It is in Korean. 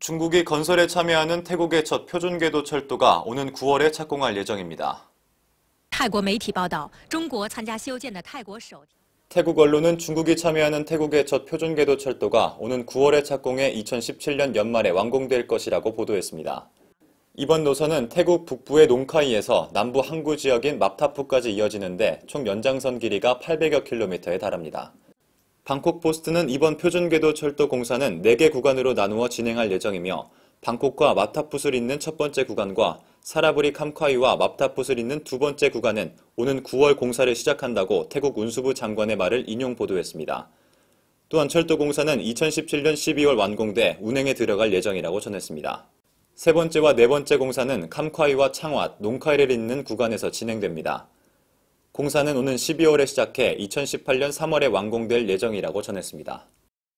중국이 건설에 참여하는 태국의 첫 표준 궤도 철도가 오는 9월에 착공할 예정입니다. 태국 언론은 중국이 참여하는 태국의 첫 표준 궤도 철도가 오는 9월에 착공해 2017년 연말에 완공될 것이라고 보도했습니다. 이번 노선은 태국 북부의 농카이에서 남부 항구 지역인 맙타푸까지 이어지는데 총 연장선 길이가 800여 킬로미터에 달합니다. 방콕 포스트는 이번 표준궤도 철도 공사는 4개 구간으로 나누어 진행할 예정이며 방콕과 마타풋을 잇는 첫 번째 구간과 사라브리 캄콰이와 마타풋을 잇는 두 번째 구간은 오는 9월 공사를 시작한다고 태국 운수부 장관의 말을 인용 보도했습니다. 또한 철도 공사는 2017년 12월 완공돼 운행에 들어갈 예정이라고 전했습니다. 세 번째와 네 번째 공사는 캄콰이와 창왓, 농카이를 잇는 구간에서 진행됩니다. 공사는 오는 12월에 시작해 2018년 3월에 완공될 예정이라고 전했습니다.